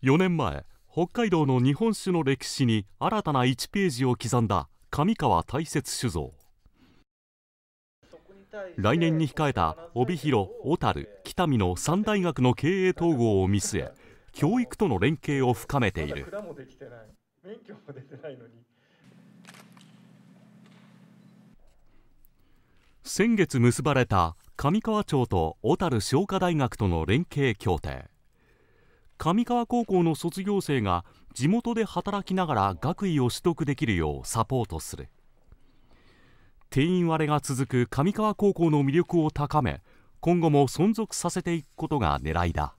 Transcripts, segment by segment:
4年前北海道の日本酒の歴史に新たな1ページを刻んだ上川大雪酒造来年に控えた帯広小樽北見の3大学の経営統合を見据え教育との連携を深めている先月結ばれた上川町と小樽商科大学との連携協定上川高校の卒業生が地元で働きながら学位を取得できるようサポートする定員割れが続く上川高校の魅力を高め今後も存続させていくことが狙いだ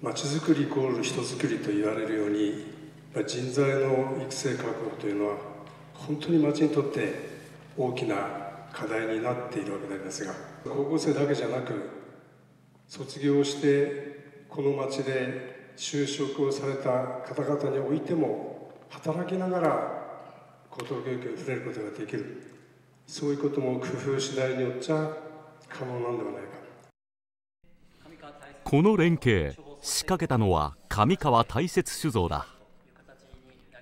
まちづくりイコール人づくりと言われるように人材の育成確保というのは本当に町にとって大きな課題になっているわけなんですが高校生だけじゃなく卒業してこの町で就職をされた方々においても働きながら高等教育に触れることができるそういうことも工夫次第によっちゃ可能なんではないかこの連携仕掛けたのは上川大雪酒造だ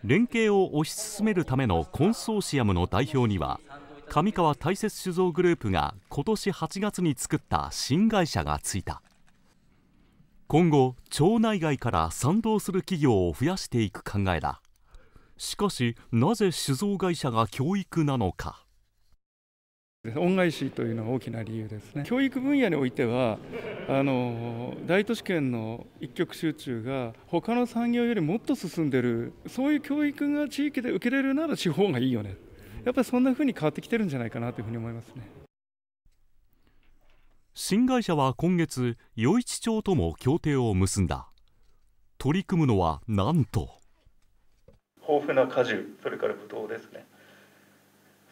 連携を推し進めるためのコンソーシアムの代表には上川大雪酒造グループが今年8月に作った新会社がついた今後町内外から賛同する企業を増やしていく考えだしかしなぜ酒造会社が教育なのか恩返しというのは大きな理由ですね教育分野においてはあの大都市圏の一極集中が他の産業よりもっと進んでるそういう教育が地域で受けれるなら地方がいいよねやっぱりそんな風に変わってきてるんじゃないかなというふうに思いますね。新会社は今月余市町とも協定を結んだ取り組むのはなんと豊富な果樹それからブドウですね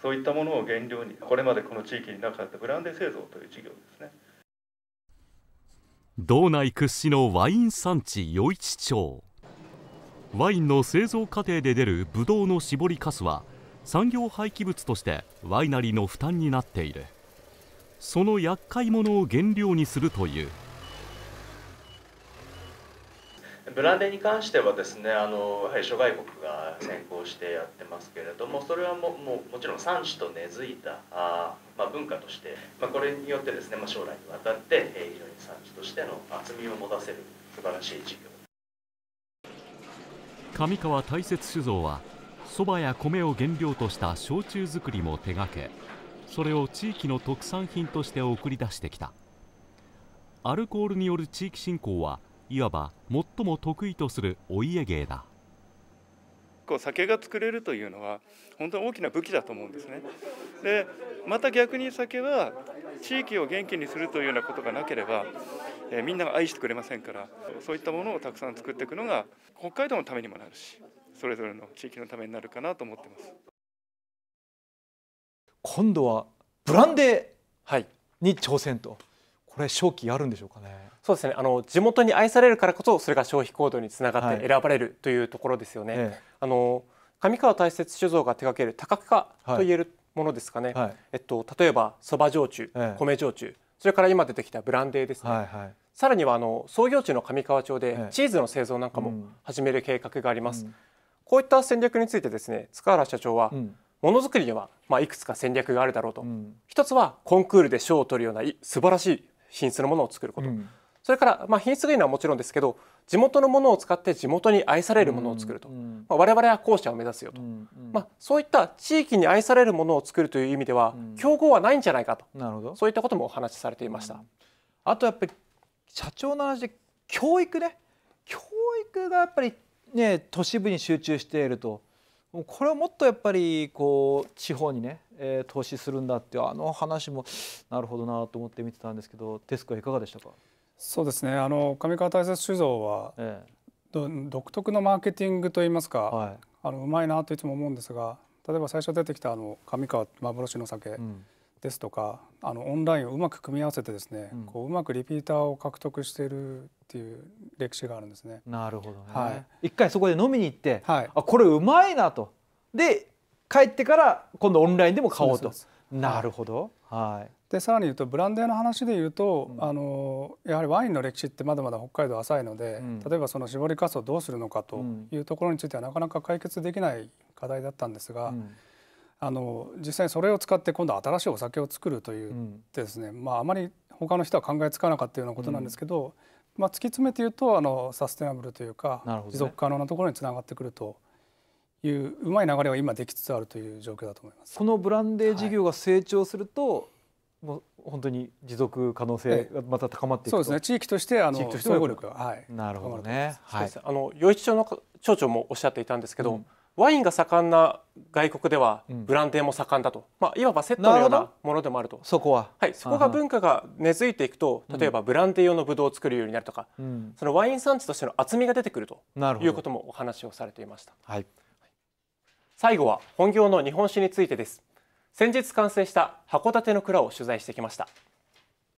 そういったものを原料にこれまでこの地域になかったブランデ製造という事業ですね道内屈指のワイン産地余市町ワインの製造過程で出るブドウの搾りかすは産業廃棄物としてワイナリーの負担になっているその厄介者を原料にするというブランデーに関してはですねあのやはり諸外国が先行してやってますけれどもそれはもももちろん産地と根付いたあ、まあ、文化として、まあ、これによってですね、まあ、将来にわたって、えー、非常に産地としての厚みを持たせる素晴らしい事業上川大雪酒造はそばや米を原料とした焼酎作りも手がけそれを地域の特産品として送り出してきたアルコールによる地域振興はいわば最も得意とするお家芸だ酒が作れるというのは本当に大きな武器だと思うんですね。でまた逆に酒は地域を元気にするというようなことがなければ、えみんなが愛してくれませんからそういったものをたくさん作っていくのが北海道のためにもなるしそれぞれの地域のためになるかなと思ってます。今度はブランデーに挑戦と、はい、これ勝機あるんでしょうかね。そうですねあの地元に愛されるからこそそれが消費行動につながって選ばれるというところですよね。はい、あの上川大雪酒造が手掛ける多角化といえるものですかね、はい、えっと、例えばそば焼酎、ええ、米焼酎それから今出てきたブランデーですね、はいはい、さらにはあの創業地の上川町でチーズの製造なんかも始める計画があります、えうん、こういった戦略についてですね塚原社長は、うんものづくりには、まあ、いくつか戦略があるだろうと、うん、一つはコンクールで賞を取るような素晴らしい品質のものを作ること、うん、それから、まあ、品質がいいのはもちろんですけど地元のものを使って地元に愛されるものを作ると、うん、まあ、我々は後者を目指すよと、まあ、そういった地域に愛されるものを作るという意味では、競合はないんじゃないかとなるほどそういったこともお話しされていました。あとやっぱり社長の話で教育ね教育がやっぱりね都市部に集中していると。これをもっとやっぱりこう地方にね、えー、投資するんだっていうあの話もなるほどなと思って見てたんですけどテスクはいかがでしたかそうですねあの上川大雪酒造は、ええ、独特のマーケティングといいますか、はい、あのうまいなといつも思うんですが例えば最初出てきたあの上川幻の酒、うんですとかあのオンラインをうまく組み合わせてですね、うん、こううまくリピーターを獲得しているっていう歴史があるんですね。なるほどね、はい、一回そこで飲みに行って、はい、あこれうまいなとで帰ってから今度オンラインでも買おうと。なるほど、はい、はい、でさらに言うとブランデーの話で言うと、うん、あのやはりワインの歴史ってまだまだ北海道浅いので、うん、例えばその絞りかすをどうするのかというところについてはなかなか解決できない課題だったんですが。うんあの実際それを使って今度新しいお酒を作るというですね、うん、まああまり他の人は考えつかなかったようなことなんですけど、うん、まあ、突き詰めて言うとあのサステナブルというか、ね、持続可能なところにつながってくるといううまい流れは今できつつあるという状況だと思います。このブランデー事業が成長すると、はい、もう本当に持続可能性がまた高まってそうですね。地域としてあの総合力がはい。なるほどね。はい、あの余市町の町長もおっしゃっていたんですけど。うんワインが盛んな外国ではブランデーも盛んだと、うん、まあ、いわばセットのようなものでもあるとそこは、はい、そこが文化が根付いていくと例えばブランデー用のブドウを作るようになるとか、うん、そのワイン産地としての厚みが出てくるということもお話をされていました、はい、最後は本業の日本酒についてです先日完成した函館の蔵を取材してきました